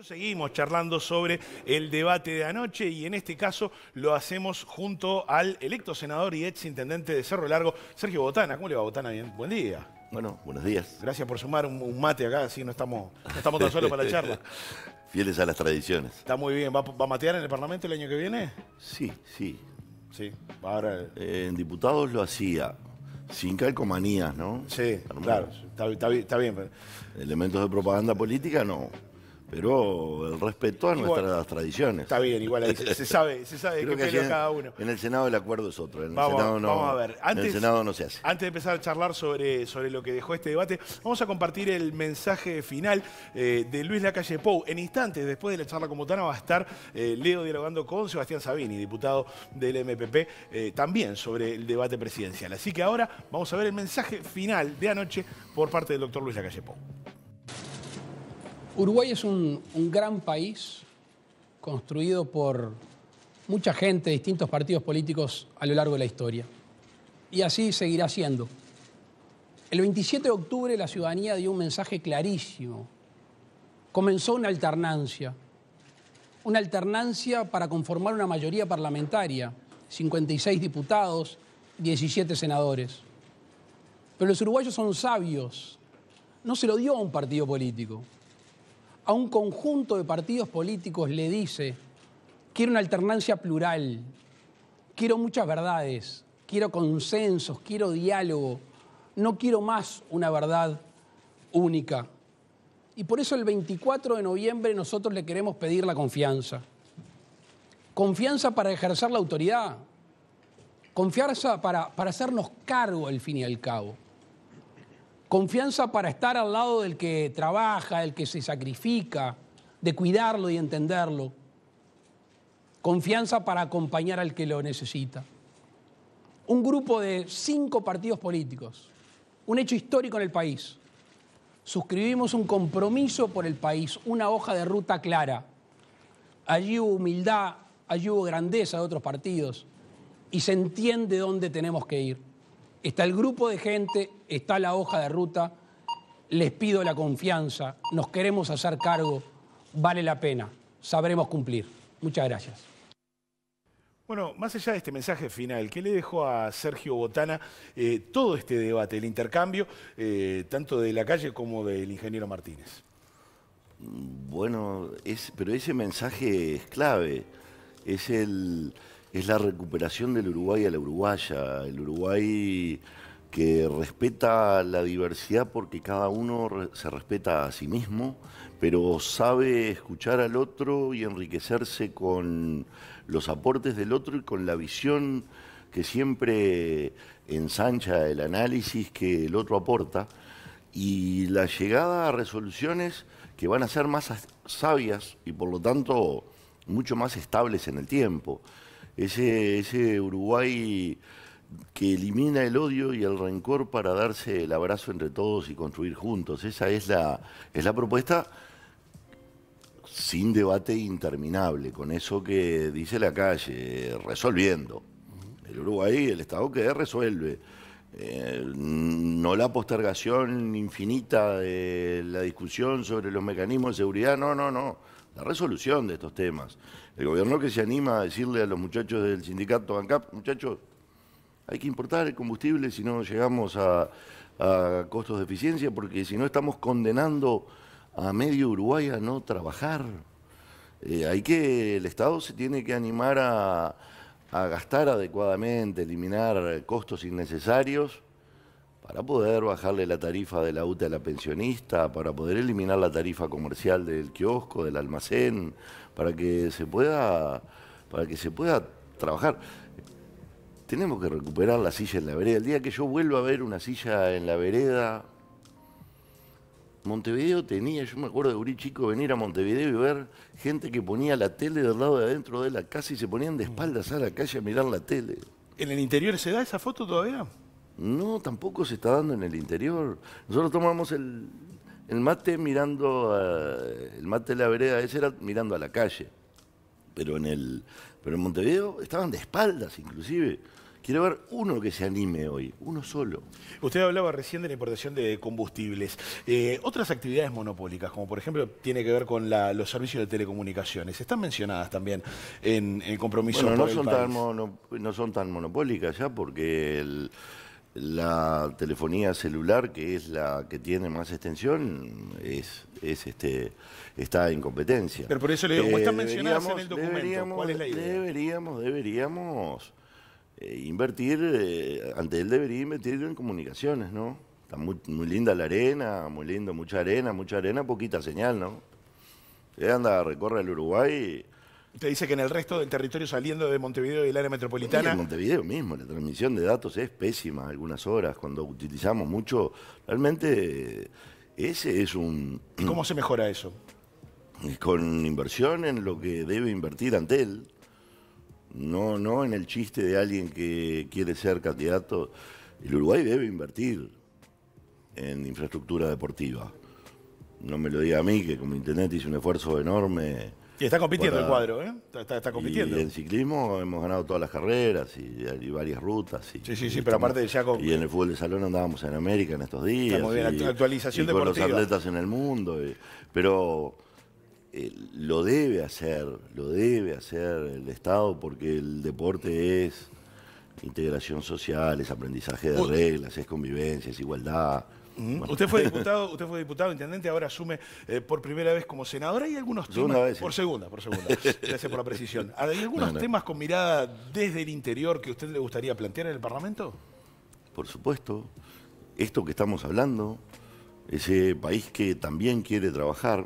Seguimos charlando sobre el debate de anoche y en este caso lo hacemos junto al electo senador y ex intendente de Cerro Largo, Sergio Botana. ¿Cómo le va, Botana? Bien, buen día. Bueno, buenos días. Gracias por sumar un, mate acá, así no estamos, no estamos tan solos para la charla. Fieles a las tradiciones. Está muy bien. ¿Va, a matear en el Parlamento el año que viene? Sí, sí. Sí, ahora... Eh, en diputados lo hacía, sin calcomanías, ¿no? Sí, claro, está bien. Elementos de propaganda política no pero el respeto a nuestras tradiciones. Está bien, igual ahí se, sabe, se qué pelo cada uno. En el Senado el acuerdo es otro, en el Senado no. Vamos a ver. Antes, se hace. Antes de empezar a charlar sobre, sobre lo que dejó este debate, vamos a compartir el mensaje final eh, de Luis Lacalle Pou. En instantes, después de la charla como Botana, va a estar eh, Leo dialogando con Sebastián Sabini, diputado del MPP, eh, también sobre el debate presidencial. Así que ahora vamos a ver el mensaje final de anoche por parte del doctor Luis Lacalle Pou. Uruguay es un, gran país construido por mucha gente, distintos partidos políticos a lo largo de la historia. Y así seguirá siendo. El 27 de octubre la ciudadanía dio un mensaje clarísimo. Comenzó una alternancia, una alternancia para conformar una mayoría parlamentaria, 56 diputados, 17 senadores. Pero los uruguayos son sabios, no se lo dio a un partido político, a un conjunto de partidos políticos le dice, quiero una alternancia plural, quiero muchas verdades, quiero consensos, quiero diálogo, no quiero más una verdad única. Y por eso el 24 de noviembre nosotros le queremos pedir la confianza. Confianza para ejercer la autoridad, confianza para, para hacernos cargo al fin y al cabo. Confianza para estar al lado del que trabaja, del que se sacrifica, de cuidarlo y entenderlo. Confianza para acompañar al que lo necesita. Un grupo de cinco partidos políticos, un hecho histórico en el país. Suscribimos un compromiso por el país, una hoja de ruta clara. Allí hubo humildad, allí hubo grandeza de otros partidos y se entiende dónde tenemos que ir está el grupo de gente, está la hoja de ruta, les pido la confianza, nos queremos hacer cargo, vale la pena, sabremos cumplir. Muchas gracias. Bueno, más allá de este mensaje final, ¿qué le dejó a Sergio Botana eh, todo este debate, el intercambio, eh, tanto de la calle como del ingeniero Martínez? Bueno, pero ese mensaje es clave. Es el, es la recuperación del Uruguay a la uruguaya, el Uruguay que respeta la diversidad porque cada uno se respeta a sí mismo, pero sabe escuchar al otro y enriquecerse con los aportes del otro y con la visión que siempre ensancha el análisis que el otro aporta y la llegada a resoluciones que van a ser más sabias y por lo tanto mucho más estables en el tiempo ese, ese Uruguay que elimina el odio y el rencor para darse el abrazo entre todos y construir juntos. Esa es la, es la propuesta sin debate interminable, con eso que dice la calle, resolviendo. El Uruguay, el Estado que resuelve. Eh, no la postergación infinita de la discusión sobre los mecanismos de seguridad, no, no, no, la resolución de estos temas. El gobierno que se anima a decirle a los muchachos del sindicato bancap muchachos, hay que importar el combustible si no llegamos a, costos de eficiencia, porque si no estamos condenando a medio Uruguay a no trabajar. Eh, hay que, el Estado se tiene que animar a, a gastar adecuadamente, eliminar costos innecesarios para poder bajarle la tarifa de la UTA a la pensionista, para poder eliminar la tarifa comercial del kiosco, del almacén, para que se pueda, para que se pueda trabajar. Tenemos que recuperar la silla en la vereda. El día que yo vuelva a ver una silla en la vereda, Montevideo tenía, yo me acuerdo de un chico venir a Montevideo y ver gente que ponía la tele del lado de adentro de la casa y se ponían de espaldas a la calle a mirar la tele. ¿En el interior se da esa foto todavía? No, tampoco se está dando en el interior. Nosotros tomamos el, el mate mirando, a, el mate de la vereda, ese era mirando a la calle. Pero en, el, pero en Montevideo estaban de espaldas inclusive. Quiero ver uno que se anime hoy, uno solo. Usted hablaba recién de la importación de combustibles. Eh, otras actividades monopólicas, como por ejemplo tiene que ver con los servicios de telecomunicaciones, están mencionadas también en el compromiso. Bueno, no, son Tan no son tan monopólicas ya porque la telefonía celular, que es la que tiene más extensión, es, es este, está en competencia. Pero por eso le digo, están eh, mencionadas en el documento, ¿cuál es la idea? Deberíamos, deberíamos eh, invertir, eh, ante él debería invertir en comunicaciones, ¿no? Está muy, linda la arena, muy lindo, mucha arena, mucha arena, poquita señal, ¿no? Él anda, recorre el Uruguay. Te dice que en el resto del territorio saliendo de Montevideo y el área metropolitana. en Montevideo mismo, la transmisión de datos es pésima algunas horas, cuando utilizamos mucho. Realmente ese es un. ¿Y cómo se mejora eso? Con inversión en lo que debe invertir ante él, no, no en el chiste de alguien que quiere ser candidato. El Uruguay debe invertir en infraestructura deportiva. No me lo diga a mí, que como intendente hice un esfuerzo enorme. Y está compitiendo el cuadro, ¿eh? Está, compitiendo. Y en ciclismo hemos ganado todas las carreras y, varias rutas. Y, sí, sí, sí, pero aparte de ya Y en el fútbol de salón andábamos en América en estos días. Estamos bien, y, actualización de Con los atletas en el mundo. pero eh, lo debe hacer, lo debe hacer el Estado porque el deporte es integración social, es aprendizaje de reglas, es convivencia, es igualdad. Usted fue diputado, usted fue diputado intendente, ahora asume eh, por primera vez como senador. Hay algunos temas. Por segunda, por segunda. Gracias por la precisión. ¿Hay algunos temas con mirada desde el interior que usted le gustaría plantear en el Parlamento? Por supuesto. Esto que estamos hablando, ese país que también quiere trabajar,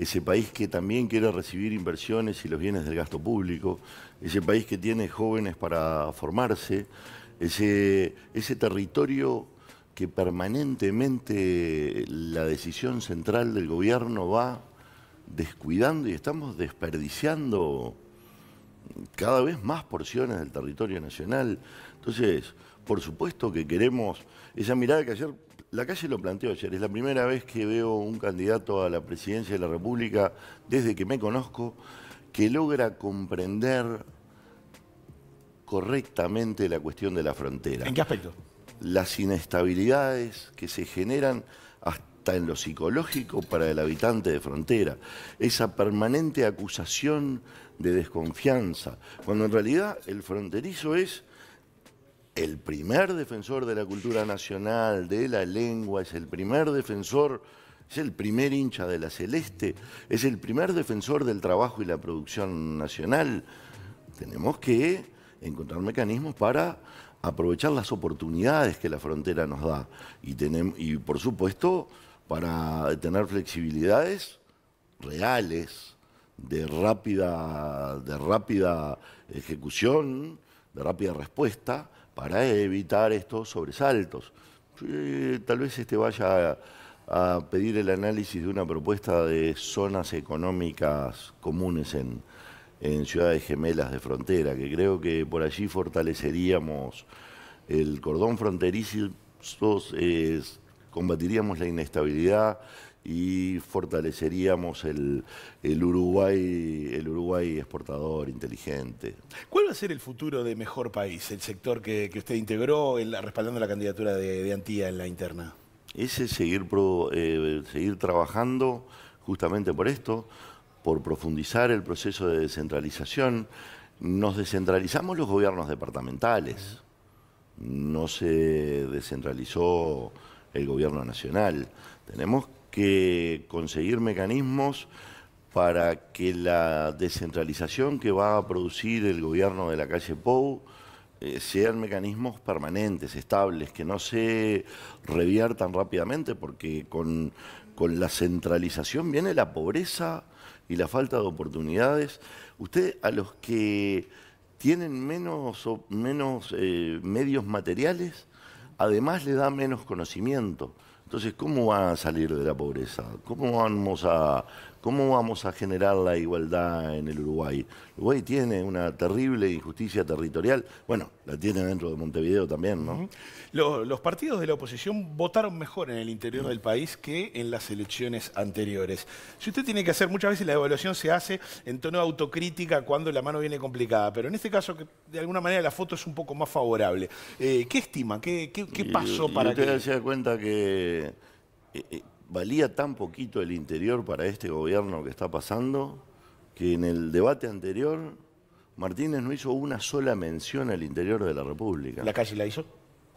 ese país que también quiere recibir inversiones y los bienes del gasto público, ese país que tiene jóvenes para formarse, ese, ese territorio que permanentemente la decisión central del gobierno va descuidando y estamos desperdiciando cada vez más porciones del territorio nacional. Entonces, por supuesto que queremos esa mirada que ayer la calle lo planteó ayer, es la primera vez que veo un candidato a la presidencia de la República, desde que me conozco, que logra comprender correctamente la cuestión de la frontera. ¿En qué aspecto? Las inestabilidades que se generan hasta en lo psicológico para el habitante de frontera, esa permanente acusación de desconfianza, cuando en realidad el fronterizo es el primer defensor de la cultura nacional, de la lengua, es el primer defensor, es el primer hincha de la celeste, es el primer defensor del trabajo y la producción nacional. Tenemos que encontrar mecanismos para aprovechar las oportunidades que la frontera nos da y, y por supuesto para tener flexibilidades reales de de rápida ejecución, de rápida respuesta para evitar estos sobresaltos. tal vez este vaya a, pedir el análisis de una propuesta de zonas económicas comunes en, ciudades gemelas de frontera, que creo que por allí fortaleceríamos el cordón fronterizo, combatiríamos la inestabilidad, y fortaleceríamos el, Uruguay, el Uruguay exportador inteligente. ¿Cuál va a ser el futuro de Mejor País, el sector que, usted integró respaldando la candidatura de, Antía en la interna? Ese seguir, eh, seguir trabajando justamente por esto, por profundizar el proceso de descentralización. Nos descentralizamos los gobiernos departamentales, no se descentralizó el gobierno nacional. Tenemos que conseguir mecanismos para que la descentralización que va a producir el gobierno de la calle Pou eh, sean mecanismos permanentes, estables, que no se reviertan rápidamente, porque con, con la centralización viene la pobreza y la falta de oportunidades. Usted a los que tienen menos, o menos eh, medios materiales, además le da menos conocimiento. Entonces, ¿cómo van a salir de la pobreza? ¿Cómo vamos a ¿Cómo vamos a generar la igualdad en el Uruguay? Uruguay tiene una terrible injusticia territorial. Bueno, la tiene dentro de Montevideo también, ¿no? los, partidos de la oposición votaron mejor en el interior del país que en las elecciones anteriores. Si usted tiene que hacer, muchas veces la evaluación se hace en tono autocrítica cuando la mano viene complicada, pero en este caso, de alguna manera la foto es un poco más favorable. Eh, ¿Qué estima? ¿Qué, pasó para que usted se da cuenta que eh, eh, valía tan poquito el interior para este gobierno que está pasando que en el debate anterior Martínez no hizo una sola mención al interior de la República. ¿La calle la hizo?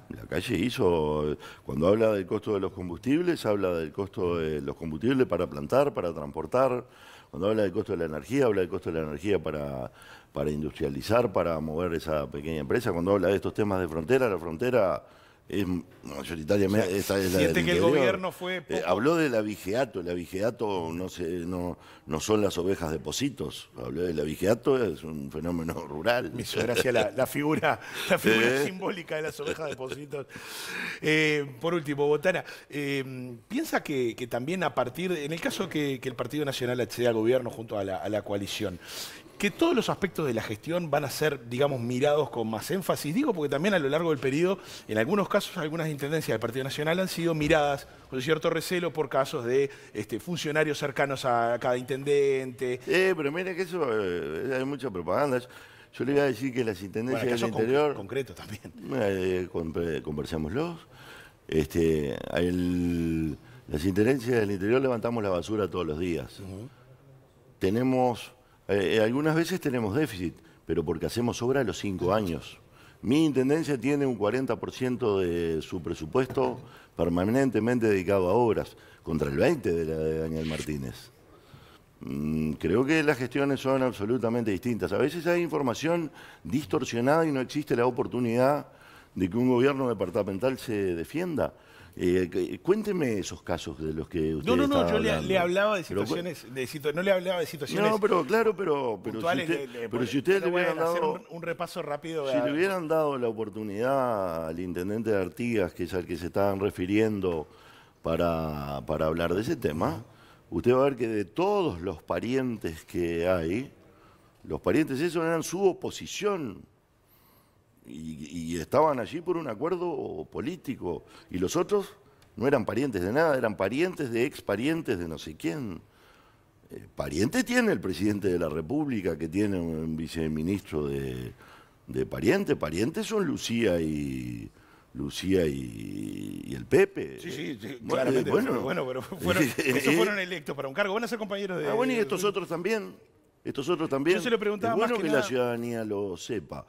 La calle hizo, cuando habla del costo de los combustibles, habla del costo de los combustibles para plantar, para transportar, cuando habla del costo de la energía, habla del costo de la energía para, para industrializar, para mover esa pequeña empresa, cuando habla de estos temas de frontera, la frontera es mayoritaria, esa es la que el gobierno fue. Eh, habló de la vigeato. La vigeato no, no, no son las ovejas de Positos. Habló de la vigeato, es un fenómeno rural. Me hizo gracia la, figura, simbólica de las ovejas de Positos. Eh, por último, Botana, eh, ¿piensa que, también a partir. En el caso que, el Partido Nacional acceda al gobierno junto a la, a la coalición, que todos los aspectos de la gestión van a ser, digamos, mirados con más énfasis. Digo porque también a lo largo del periodo, en algunos casos, algunas intendencias del Partido Nacional han sido miradas con cierto recelo por casos de este, funcionarios cercanos a cada intendente. Eh, pero mire que eso, eh, hay mucha propaganda. Yo le iba a decir que las intendencias del interior... concreto también. Eh, eh los. Este, las intendencias del interior levantamos la basura todos los días. Tenemos eh, eh, algunas veces tenemos déficit, pero porque hacemos obra a los cinco años. Mi intendencia tiene un 40% de su presupuesto permanentemente dedicado a obras, contra el 20% de la de Daniel Martínez. Mm, creo que las gestiones son absolutamente distintas. A veces hay información distorsionada y no existe la oportunidad de que un gobierno departamental se defienda. Eh, cuénteme esos casos de los que usted No, no, no, yo le, hablaba de situaciones, no le hablaba de situaciones. No, pero claro, pero, pero si ustedes le, usted le hubieran dado un, repaso rápido. Si le hubieran dado la oportunidad al intendente de Artigas, que es al que se estaban refiriendo para, para hablar de ese tema, usted va a ver que de todos los parientes que hay, los parientes esos eran su oposición y, estaban allí por un acuerdo político. Y los otros no eran parientes de nada, eran parientes de ex parientes de no sé quién. Eh, pariente tiene el presidente de la República, que tiene un viceministro de, de pariente. Parientes son Lucía y, Lucía y, el Pepe. Sí, sí, bueno, Bueno, pero fueron, fueron electos para un cargo. Van a ser compañeros de. Ah, bueno, y estos otros también. Estos otros también. se preguntaba. Es bueno que, la ciudadanía lo sepa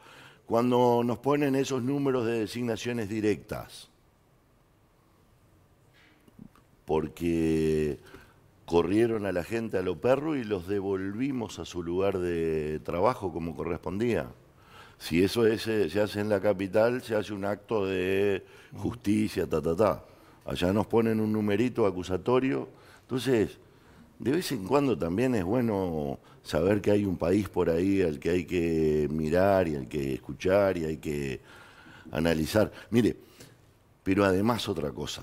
cuando nos ponen esos números de designaciones directas, porque corrieron a la gente a lo perro y los devolvimos a su lugar de trabajo como correspondía. Si eso eh, se hace en la capital, se hace un acto de justicia, ta, ta, ta. Allá nos ponen un numerito acusatorio. Entonces, de vez en cuando también es bueno saber que hay un país por ahí al que hay que mirar y al que escuchar y hay que analizar. Mire, pero además otra cosa,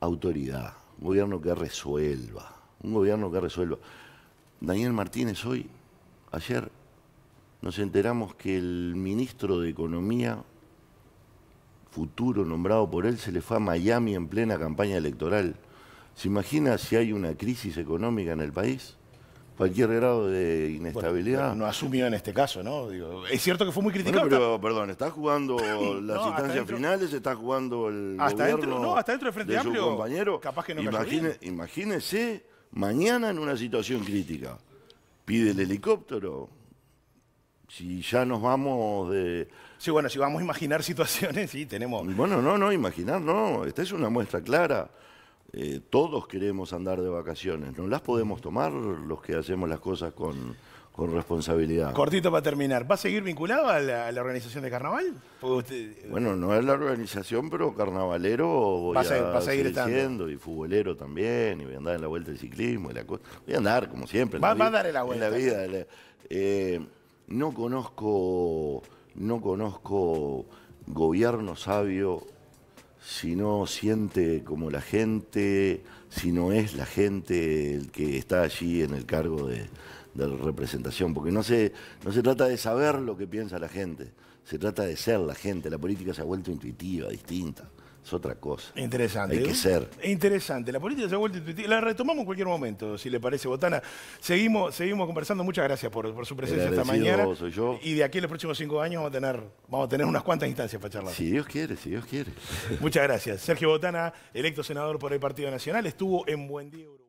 autoridad, gobierno que resuelva, un gobierno que resuelva. Daniel Martínez hoy, ayer, nos enteramos que el ministro de Economía futuro nombrado por él se le fue a Miami en plena campaña electoral. ¿Se imagina si hay una crisis económica en el país? cualquier grado de inestabilidad. no asumió en este caso, ¿no? es cierto que fue muy criticado. pero, perdón, está jugando las instancias finales, está jugando el hasta gobierno dentro, no, hasta dentro del Frente Amplio, compañero. Capaz que no Imagínese mañana en una situación crítica. Pide el helicóptero. Si ya nos vamos de... Sí, bueno, si vamos a imaginar situaciones, sí, tenemos... Bueno, no, no, imaginar no. Esta es una muestra clara. Eh, todos queremos andar de vacaciones, no las podemos mm. tomar los que hacemos las cosas con, con responsabilidad. Cortito para terminar, ¿va a seguir vinculado a la, organización de carnaval? Eh, bueno, no es la organización, pero carnavalero voy a, seguir siendo, y futbolero también, y voy a andar en la vuelta del ciclismo y la Voy a andar, como siempre. Va, a En la vida. Eh, no conozco, no conozco gobierno sabio si no siente como la gente, si no es la gente el que está allí en el cargo de, representación, porque no se trata de saber lo que piensa la gente, se trata de ser la gente, la política se ha vuelto intuitiva, distinta es otra cosa. Interesante. Hay que ¿eh? ser. Interesante. La política se ha vuelto La retomamos en cualquier momento, si le parece, Botana. Seguimos, seguimos conversando. Muchas gracias por, su presencia esta mañana. Y de aquí a los próximos cinco años vamos a tener, vamos a tener unas cuantas instancias para charlar. Si Dios quiere, si Dios quiere. Muchas gracias. Sergio Botana, electo senador por el Partido Nacional, estuvo en Buen Día.